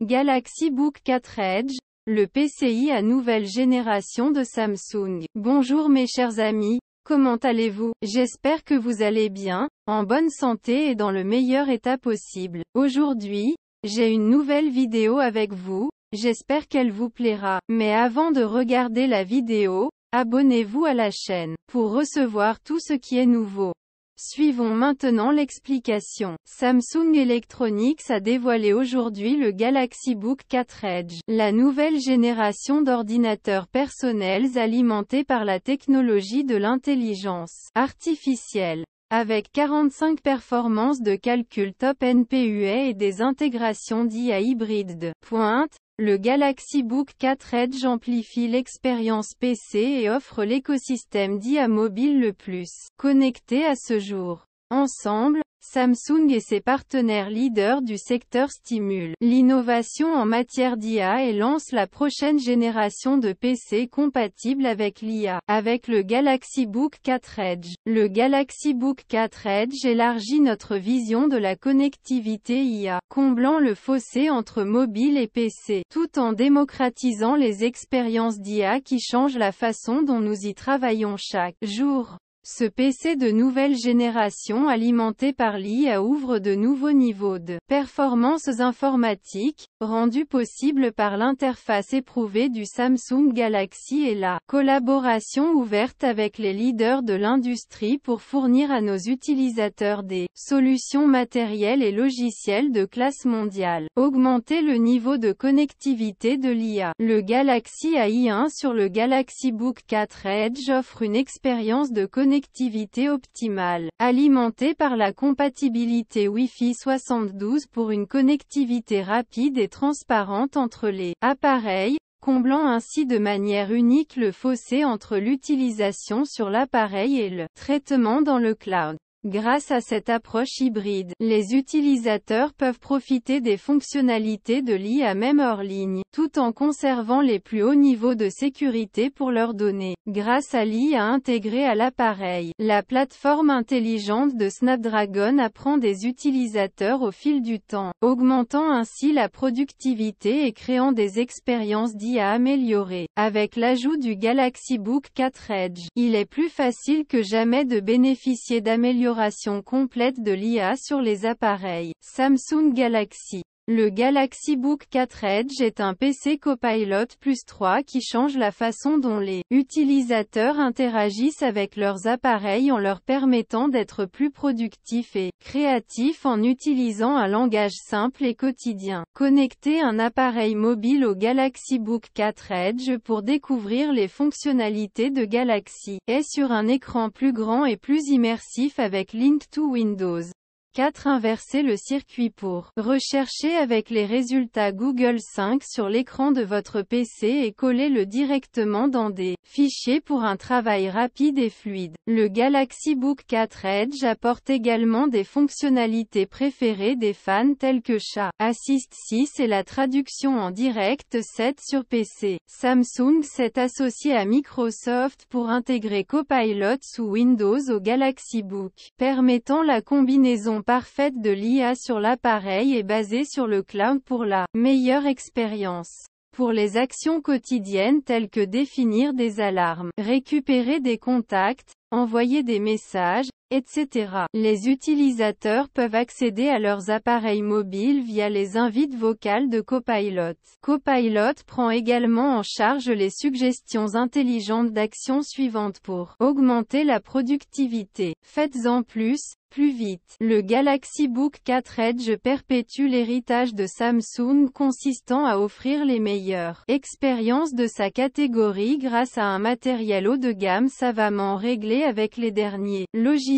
Galaxy Book 4 Edge, le PCI à nouvelle génération de Samsung. Bonjour mes chers amis, comment allez-vous J'espère que vous allez bien, en bonne santé et dans le meilleur état possible. Aujourd'hui, j'ai une nouvelle vidéo avec vous, j'espère qu'elle vous plaira. Mais avant de regarder la vidéo, abonnez-vous à la chaîne, pour recevoir tout ce qui est nouveau. Suivons maintenant l'explication. Samsung Electronics a dévoilé aujourd'hui le Galaxy Book 4 Edge, la nouvelle génération d'ordinateurs personnels alimentés par la technologie de l'intelligence artificielle. Avec 45 performances de calcul top NPUA et des intégrations d'IA hybrides de pointe, le Galaxy Book 4 Edge amplifie l'expérience PC et offre l'écosystème d'IA mobile le plus connecté à ce jour. Ensemble, Samsung et ses partenaires leaders du secteur stimulent l'innovation en matière d'IA et lancent la prochaine génération de PC compatibles avec l'IA. Avec le Galaxy Book 4 Edge, le Galaxy Book 4 Edge élargit notre vision de la connectivité IA, comblant le fossé entre mobile et PC, tout en démocratisant les expériences d'IA qui changent la façon dont nous y travaillons chaque jour. Ce PC de nouvelle génération alimenté par l'IA ouvre de nouveaux niveaux de performances informatiques, rendus possibles par l'interface éprouvée du Samsung Galaxy et la collaboration ouverte avec les leaders de l'industrie pour fournir à nos utilisateurs des solutions matérielles et logiciels de classe mondiale. Augmenter le niveau de connectivité de l'IA. Le Galaxy AI1 sur le Galaxy Book 4 Edge offre une expérience de connectivité connectivité optimale, alimentée par la compatibilité Wi-Fi 72 pour une connectivité rapide et transparente entre les appareils, comblant ainsi de manière unique le fossé entre l'utilisation sur l'appareil et le traitement dans le cloud. Grâce à cette approche hybride, les utilisateurs peuvent profiter des fonctionnalités de l'IA même hors ligne, tout en conservant les plus hauts niveaux de sécurité pour leurs données. Grâce à l'IA intégrée à l'appareil, la plateforme intelligente de Snapdragon apprend des utilisateurs au fil du temps, augmentant ainsi la productivité et créant des expériences d'IA améliorées. Avec l'ajout du Galaxy Book 4 Edge, il est plus facile que jamais de bénéficier d'améliorations amélioration complète de l'IA sur les appareils Samsung Galaxy. Le Galaxy Book 4 Edge est un PC Copilot plus 3 qui change la façon dont les utilisateurs interagissent avec leurs appareils en leur permettant d'être plus productifs et créatifs en utilisant un langage simple et quotidien. Connecter un appareil mobile au Galaxy Book 4 Edge pour découvrir les fonctionnalités de Galaxy est sur un écran plus grand et plus immersif avec Link to Windows. 4. Inverser le circuit pour rechercher avec les résultats Google 5 sur l'écran de votre PC et coller le directement dans des fichiers pour un travail rapide et fluide. Le Galaxy Book 4 Edge apporte également des fonctionnalités préférées des fans telles que chat Assist 6 et la traduction en direct 7 sur PC. Samsung s'est associé à Microsoft pour intégrer Copilot sous Windows au Galaxy Book, permettant la combinaison parfaite de l'IA sur l'appareil est basée sur le cloud pour la meilleure expérience. Pour les actions quotidiennes telles que définir des alarmes, récupérer des contacts, envoyer des messages, etc. Les utilisateurs peuvent accéder à leurs appareils mobiles via les invites vocales de Copilot. Copilot prend également en charge les suggestions intelligentes d'actions suivantes pour augmenter la productivité. Faites-en plus, plus vite. Le Galaxy Book 4 Edge perpétue l'héritage de Samsung consistant à offrir les meilleures expériences de sa catégorie grâce à un matériel haut de gamme savamment réglé avec les derniers logiciels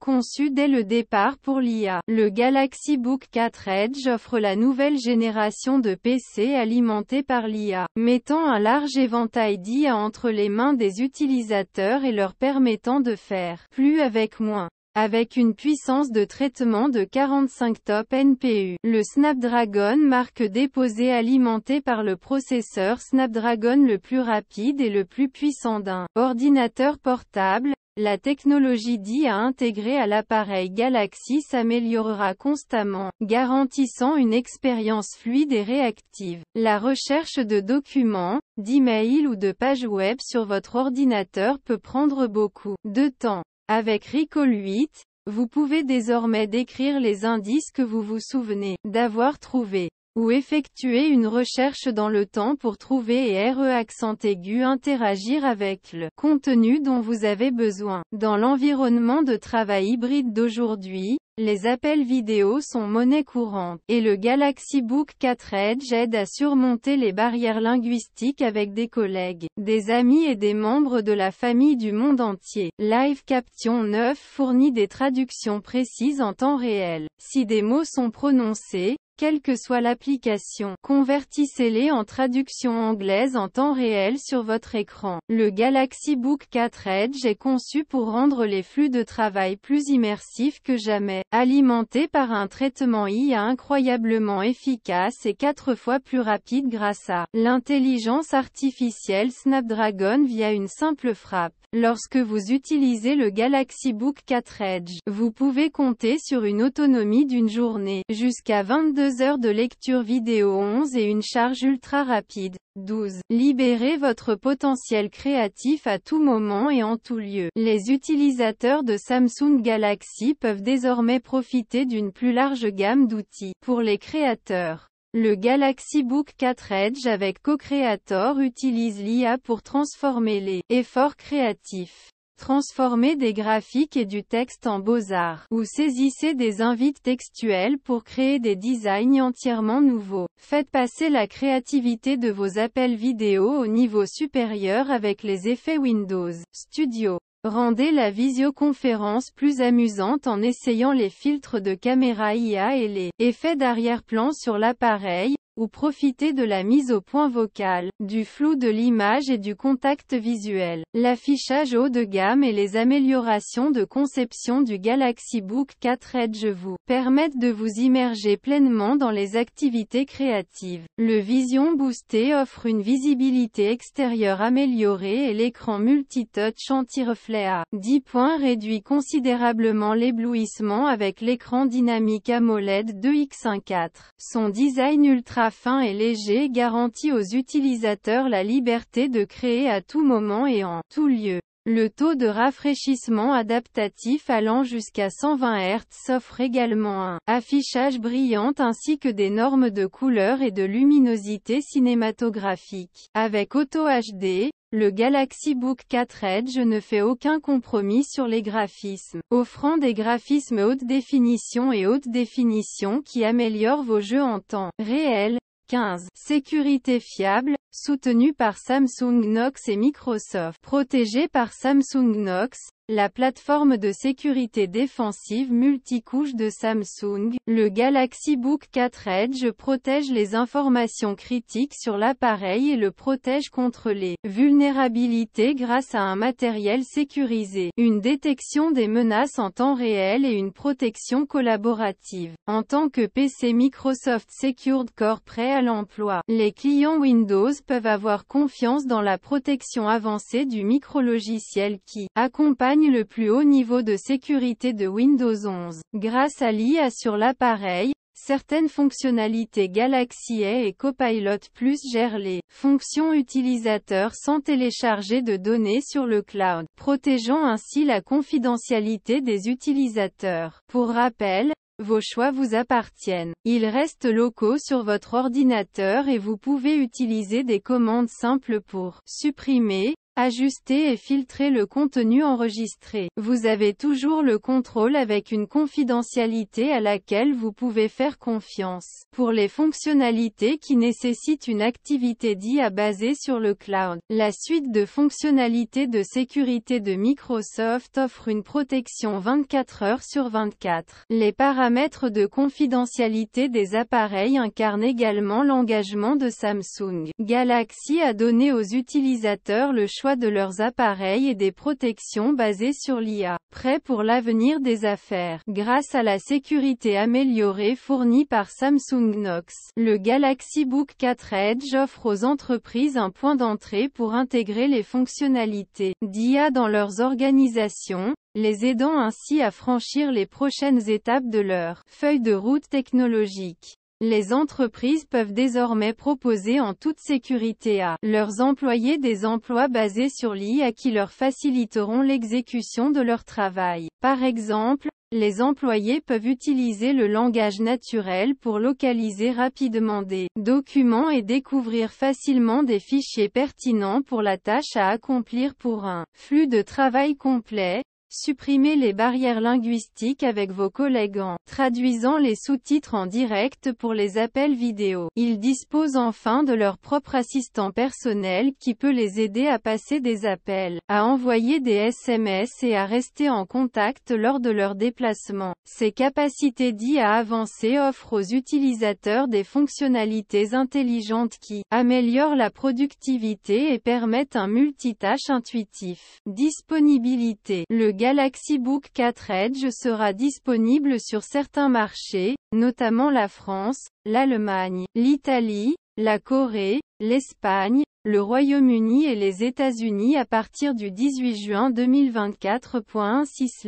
Conçu dès le départ pour l'IA, le Galaxy Book 4 Edge offre la nouvelle génération de PC alimenté par l'IA, mettant un large éventail d'IA entre les mains des utilisateurs et leur permettant de faire plus avec moins. Avec une puissance de traitement de 45 top NPU, le Snapdragon marque déposé alimenté par le processeur Snapdragon le plus rapide et le plus puissant d'un ordinateur portable, la technologie dite à intégrer à l'appareil Galaxy s'améliorera constamment, garantissant une expérience fluide et réactive. La recherche de documents, d'emails ou de pages web sur votre ordinateur peut prendre beaucoup de temps. Avec Recall 8, vous pouvez désormais décrire les indices que vous vous souvenez d'avoir trouvés ou effectuer une recherche dans le temps pour trouver et RE accent aigu interagir avec le contenu dont vous avez besoin. Dans l'environnement de travail hybride d'aujourd'hui, les appels vidéo sont monnaie courante, et le Galaxy Book 4 Edge aide à surmonter les barrières linguistiques avec des collègues, des amis et des membres de la famille du monde entier. Live Caption 9 fournit des traductions précises en temps réel. Si des mots sont prononcés, quelle que soit l'application, convertissez-les en traduction anglaise en temps réel sur votre écran. Le Galaxy Book 4 Edge est conçu pour rendre les flux de travail plus immersifs que jamais, Alimenté par un traitement IA incroyablement efficace et quatre fois plus rapide grâce à l'intelligence artificielle Snapdragon via une simple frappe. Lorsque vous utilisez le Galaxy Book 4 Edge, vous pouvez compter sur une autonomie d'une journée, jusqu'à 22 heures de lecture vidéo 11 et une charge ultra rapide. 12. Libérez votre potentiel créatif à tout moment et en tout lieu. Les utilisateurs de Samsung Galaxy peuvent désormais profiter d'une plus large gamme d'outils pour les créateurs. Le Galaxy Book 4 Edge avec Co-Creator utilise l'IA pour transformer les efforts créatifs Transformez des graphiques et du texte en beaux-arts, ou saisissez des invites textuels pour créer des designs entièrement nouveaux. Faites passer la créativité de vos appels vidéo au niveau supérieur avec les effets Windows Studio. Rendez la visioconférence plus amusante en essayant les filtres de caméra IA et les effets d'arrière-plan sur l'appareil, ou profiter de la mise au point vocal, du flou de l'image et du contact visuel. L'affichage haut de gamme et les améliorations de conception du Galaxy Book 4 Edge vous permettent de vous immerger pleinement dans les activités créatives. Le Vision Boosté offre une visibilité extérieure améliorée et l'écran multitouch anti-reflet à 10 points réduit considérablement l'éblouissement avec l'écran dynamique AMOLED 2X14. Son design ultra fin et léger garantit aux utilisateurs la liberté de créer à tout moment et en tout lieu. Le taux de rafraîchissement adaptatif allant jusqu'à 120 Hz s'offre également un affichage brillant ainsi que des normes de couleur et de luminosité cinématographique. Avec Auto HD, le Galaxy Book 4 Edge ne fait aucun compromis sur les graphismes, offrant des graphismes haute définition et haute définition qui améliorent vos jeux en temps réel. 15. Sécurité fiable, soutenue par Samsung Knox et Microsoft, protégée par Samsung Knox, la plateforme de sécurité défensive multicouche de Samsung, le Galaxy Book 4 Edge protège les informations critiques sur l'appareil et le protège contre les vulnérabilités grâce à un matériel sécurisé, une détection des menaces en temps réel et une protection collaborative. En tant que PC Microsoft Secured Core prêt à l'emploi, les clients Windows peuvent avoir confiance dans la protection avancée du micrologiciel qui accompagne le plus haut niveau de sécurité de Windows 11. Grâce à l'IA sur l'appareil, Certaines fonctionnalités Galaxy A et Copilot Plus gèrent les fonctions utilisateurs sans télécharger de données sur le cloud, protégeant ainsi la confidentialité des utilisateurs. Pour rappel, vos choix vous appartiennent. Ils restent locaux sur votre ordinateur et vous pouvez utiliser des commandes simples pour supprimer, ajuster et filtrer le contenu enregistré. Vous avez toujours le contrôle avec une confidentialité à laquelle vous pouvez faire confiance. Pour les fonctionnalités qui nécessitent une activité d'IA basée sur le cloud, la suite de fonctionnalités de sécurité de Microsoft offre une protection 24 heures sur 24. Les paramètres de confidentialité des appareils incarnent également l'engagement de Samsung. Galaxy a donné aux utilisateurs le choix de leurs appareils et des protections basées sur l'IA. prêts pour l'avenir des affaires. Grâce à la sécurité améliorée fournie par Samsung Knox, le Galaxy Book 4 Edge offre aux entreprises un point d'entrée pour intégrer les fonctionnalités d'IA dans leurs organisations, les aidant ainsi à franchir les prochaines étapes de leur feuille de route technologique. Les entreprises peuvent désormais proposer en toute sécurité à leurs employés des emplois basés sur l'IA qui leur faciliteront l'exécution de leur travail. Par exemple, les employés peuvent utiliser le langage naturel pour localiser rapidement des documents et découvrir facilement des fichiers pertinents pour la tâche à accomplir pour un flux de travail complet, Supprimez les barrières linguistiques avec vos collègues en traduisant les sous-titres en direct pour les appels vidéo. Ils disposent enfin de leur propre assistant personnel qui peut les aider à passer des appels, à envoyer des SMS et à rester en contact lors de leurs déplacements. Ces capacités dites à avancer offrent aux utilisateurs des fonctionnalités intelligentes qui améliorent la productivité et permettent un multitâche intuitif. Disponibilité. Le Galaxy Book 4 Edge sera disponible sur certains marchés, notamment la France, l'Allemagne, l'Italie, la Corée, l'Espagne, le Royaume-Uni et les États-Unis à partir du 18 juin 2024.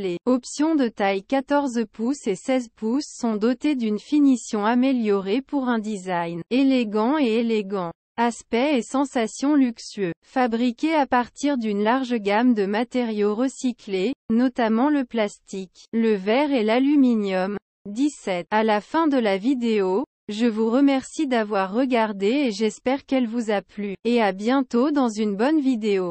Les Options de taille 14 pouces et 16 pouces sont dotées d'une finition améliorée pour un design élégant et élégant. Aspects et sensations luxueux. fabriqués à partir d'une large gamme de matériaux recyclés, notamment le plastique, le verre et l'aluminium. 17. À la fin de la vidéo, je vous remercie d'avoir regardé et j'espère qu'elle vous a plu, et à bientôt dans une bonne vidéo.